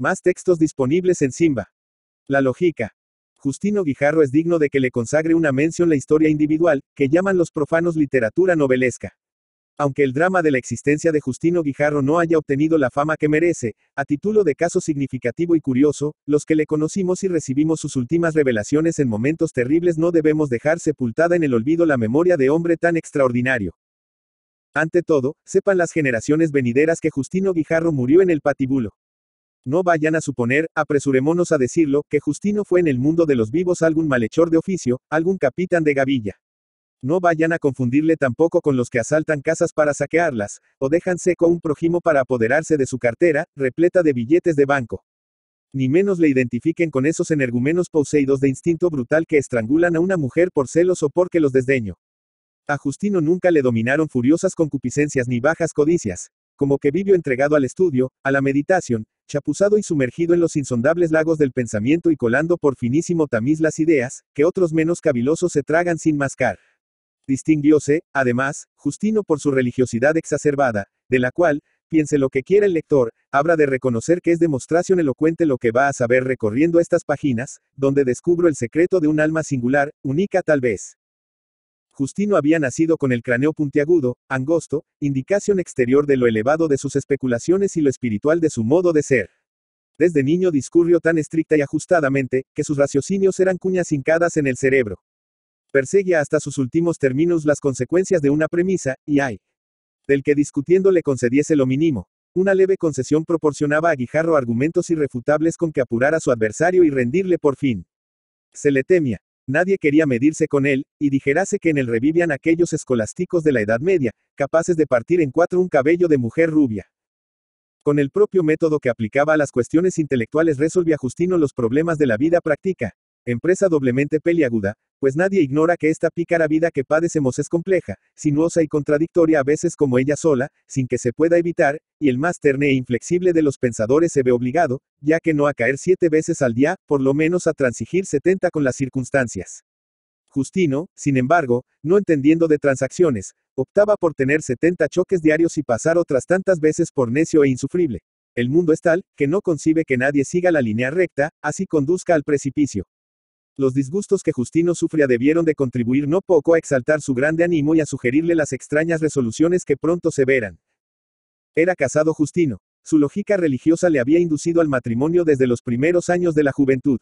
Más textos disponibles en Simba. La lógica. Justino Guijarro es digno de que le consagre una mención la historia individual, que llaman los profanos literatura novelesca. Aunque el drama de la existencia de Justino Guijarro no haya obtenido la fama que merece, a título de caso significativo y curioso, los que le conocimos y recibimos sus últimas revelaciones en momentos terribles no debemos dejar sepultada en el olvido la memoria de hombre tan extraordinario. Ante todo, sepan las generaciones venideras que Justino Guijarro murió en el patíbulo. No vayan a suponer, apresurémonos a decirlo, que Justino fue en el mundo de los vivos algún malhechor de oficio, algún capitán de gavilla. No vayan a confundirle tampoco con los que asaltan casas para saquearlas, o dejan seco un prójimo para apoderarse de su cartera, repleta de billetes de banco. Ni menos le identifiquen con esos energúmenos poseídos de instinto brutal que estrangulan a una mujer por celos o porque los desdeño. A Justino nunca le dominaron furiosas concupiscencias ni bajas codicias, como que vivió entregado al estudio, a la meditación, chapuzado y sumergido en los insondables lagos del pensamiento y colando por finísimo tamiz las ideas, que otros menos cavilosos se tragan sin mascar. Distinguióse, además, Justino por su religiosidad exacerbada, de la cual, piense lo que quiera el lector, habrá de reconocer que es demostración elocuente lo que va a saber recorriendo estas páginas, donde descubro el secreto de un alma singular, única tal vez. Justino había nacido con el cráneo puntiagudo, angosto, indicación exterior de lo elevado de sus especulaciones y lo espiritual de su modo de ser. Desde niño discurrió tan estricta y ajustadamente, que sus raciocinios eran cuñas hincadas en el cerebro. Perseguía hasta sus últimos términos las consecuencias de una premisa, y hay. Del que discutiendo le concediese lo mínimo. Una leve concesión proporcionaba a Guijarro argumentos irrefutables con que apurar a su adversario y rendirle por fin. Se le temía, Nadie quería medirse con él, y dijérase que en él revivían aquellos escolásticos de la Edad Media, capaces de partir en cuatro un cabello de mujer rubia. Con el propio método que aplicaba a las cuestiones intelectuales resolvía Justino los problemas de la vida práctica, Empresa doblemente peliaguda, pues nadie ignora que esta pícara vida que padecemos es compleja, sinuosa y contradictoria a veces como ella sola, sin que se pueda evitar, y el más terne e inflexible de los pensadores se ve obligado, ya que no a caer siete veces al día, por lo menos a transigir setenta con las circunstancias. Justino, sin embargo, no entendiendo de transacciones, optaba por tener setenta choques diarios y pasar otras tantas veces por necio e insufrible. El mundo es tal, que no concibe que nadie siga la línea recta, así conduzca al precipicio. Los disgustos que Justino sufría debieron de contribuir no poco a exaltar su grande ánimo y a sugerirle las extrañas resoluciones que pronto se verán. Era casado Justino. Su lógica religiosa le había inducido al matrimonio desde los primeros años de la juventud.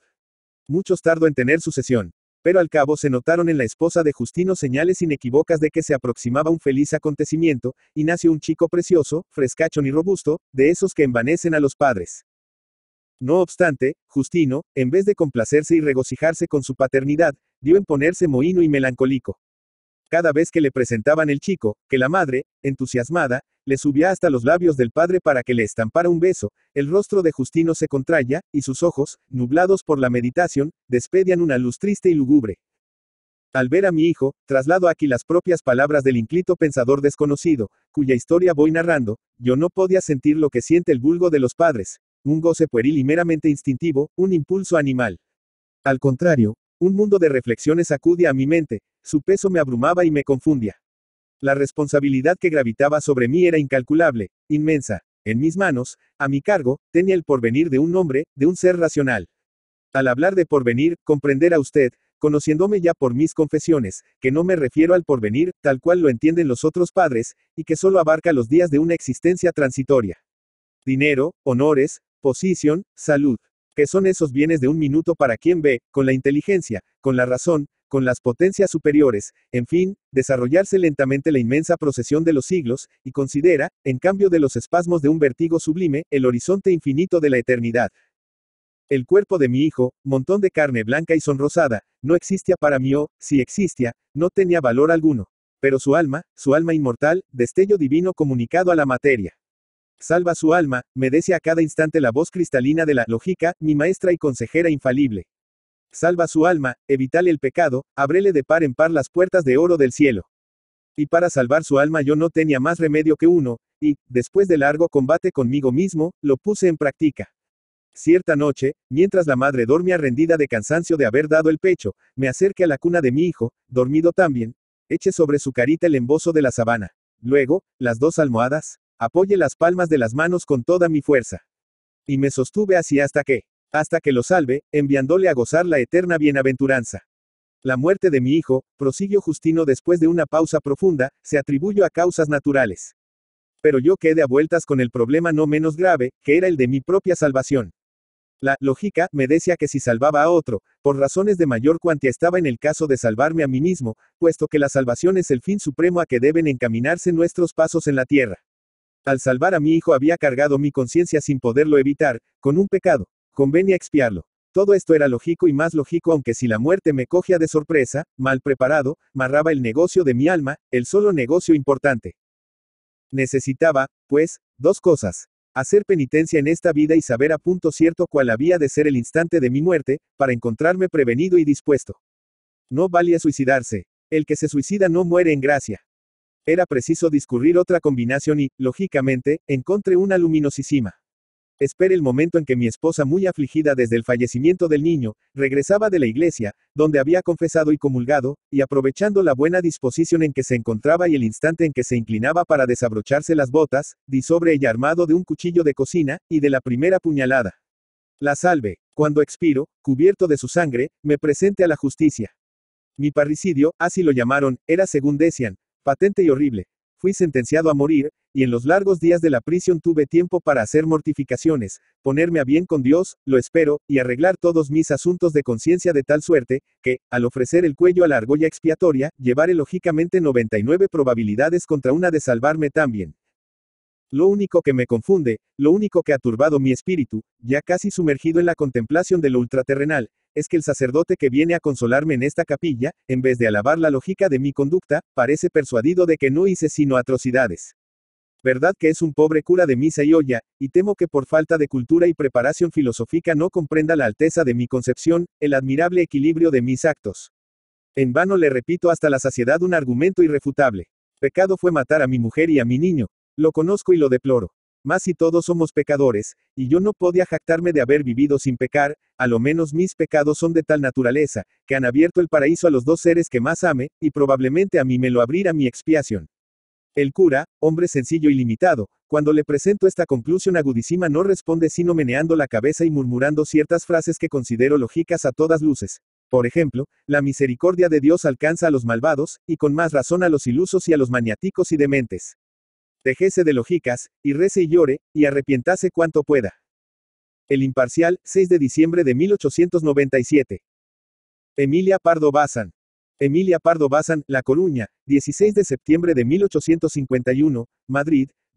Muchos tardó en tener sucesión, pero al cabo se notaron en la esposa de Justino señales inequívocas de que se aproximaba un feliz acontecimiento, y nació un chico precioso, frescacho y robusto, de esos que envanecen a los padres. No obstante, Justino, en vez de complacerse y regocijarse con su paternidad, dio en ponerse mohino y melancólico. Cada vez que le presentaban el chico, que la madre, entusiasmada, le subía hasta los labios del padre para que le estampara un beso, el rostro de Justino se contraía, y sus ojos, nublados por la meditación, despedían una luz triste y lúgubre. Al ver a mi hijo, traslado aquí las propias palabras del inclito pensador desconocido, cuya historia voy narrando, yo no podía sentir lo que siente el vulgo de los padres, un goce pueril y meramente instintivo, un impulso animal. Al contrario, un mundo de reflexiones acude a mi mente, su peso me abrumaba y me confundía. La responsabilidad que gravitaba sobre mí era incalculable, inmensa. En mis manos, a mi cargo, tenía el porvenir de un hombre, de un ser racional. Al hablar de porvenir, comprender a usted, conociéndome ya por mis confesiones, que no me refiero al porvenir, tal cual lo entienden los otros padres, y que solo abarca los días de una existencia transitoria. Dinero, honores, posición, salud, que son esos bienes de un minuto para quien ve, con la inteligencia, con la razón, con las potencias superiores, en fin, desarrollarse lentamente la inmensa procesión de los siglos, y considera, en cambio de los espasmos de un vertigo sublime, el horizonte infinito de la eternidad. El cuerpo de mi hijo, montón de carne blanca y sonrosada, no existía para mí o, oh, si existía, no tenía valor alguno. Pero su alma, su alma inmortal, destello divino comunicado a la materia. Salva su alma, me merece a cada instante la voz cristalina de la lógica, mi maestra y consejera infalible. Salva su alma, evitale el pecado, ábrele de par en par las puertas de oro del cielo. Y para salvar su alma yo no tenía más remedio que uno, y, después de largo combate conmigo mismo, lo puse en práctica. Cierta noche, mientras la madre dormía rendida de cansancio de haber dado el pecho, me acerqué a la cuna de mi hijo, dormido también, eche sobre su carita el embozo de la sabana. Luego, las dos almohadas, Apoye las palmas de las manos con toda mi fuerza. Y me sostuve así hasta que, hasta que lo salve, enviándole a gozar la eterna bienaventuranza. La muerte de mi hijo, prosiguió Justino después de una pausa profunda, se atribuyó a causas naturales. Pero yo quedé a vueltas con el problema no menos grave, que era el de mi propia salvación. La lógica me decía que si salvaba a otro, por razones de mayor cuantía estaba en el caso de salvarme a mí mismo, puesto que la salvación es el fin supremo a que deben encaminarse nuestros pasos en la tierra. Al salvar a mi hijo había cargado mi conciencia sin poderlo evitar, con un pecado. Convenía expiarlo. Todo esto era lógico y más lógico aunque si la muerte me cogía de sorpresa, mal preparado, marraba el negocio de mi alma, el solo negocio importante. Necesitaba, pues, dos cosas. Hacer penitencia en esta vida y saber a punto cierto cuál había de ser el instante de mi muerte, para encontrarme prevenido y dispuesto. No valía suicidarse. El que se suicida no muere en gracia. Era preciso discurrir otra combinación y, lógicamente, encontré una luminosísima. Espere el momento en que mi esposa, muy afligida desde el fallecimiento del niño, regresaba de la iglesia, donde había confesado y comulgado, y aprovechando la buena disposición en que se encontraba y el instante en que se inclinaba para desabrocharse las botas, di sobre ella armado de un cuchillo de cocina, y de la primera puñalada. La salve. Cuando expiro, cubierto de su sangre, me presente a la justicia. Mi parricidio, así lo llamaron, era según decían, patente y horrible. Fui sentenciado a morir, y en los largos días de la prisión tuve tiempo para hacer mortificaciones, ponerme a bien con Dios, lo espero, y arreglar todos mis asuntos de conciencia de tal suerte, que, al ofrecer el cuello a la argolla expiatoria, llevaré lógicamente 99 probabilidades contra una de salvarme también. Lo único que me confunde, lo único que ha turbado mi espíritu, ya casi sumergido en la contemplación de lo ultraterrenal, es que el sacerdote que viene a consolarme en esta capilla, en vez de alabar la lógica de mi conducta, parece persuadido de que no hice sino atrocidades. Verdad que es un pobre cura de misa y olla, y temo que por falta de cultura y preparación filosófica no comprenda la alteza de mi concepción, el admirable equilibrio de mis actos. En vano le repito hasta la saciedad un argumento irrefutable. Pecado fue matar a mi mujer y a mi niño. Lo conozco y lo deploro. Más si todos somos pecadores, y yo no podía jactarme de haber vivido sin pecar, a lo menos mis pecados son de tal naturaleza, que han abierto el paraíso a los dos seres que más ame, y probablemente a mí me lo abrirá mi expiación. El cura, hombre sencillo y limitado, cuando le presento esta conclusión agudísima no responde sino meneando la cabeza y murmurando ciertas frases que considero lógicas a todas luces. Por ejemplo, la misericordia de Dios alcanza a los malvados, y con más razón a los ilusos y a los maniáticos y dementes. Dejese de lógicas, y rece y llore, y arrepientase cuanto pueda. El Imparcial, 6 de diciembre de 1897. Emilia Pardo Bazán. Emilia Pardo Bazán, La Coruña, 16 de septiembre de 1851, Madrid,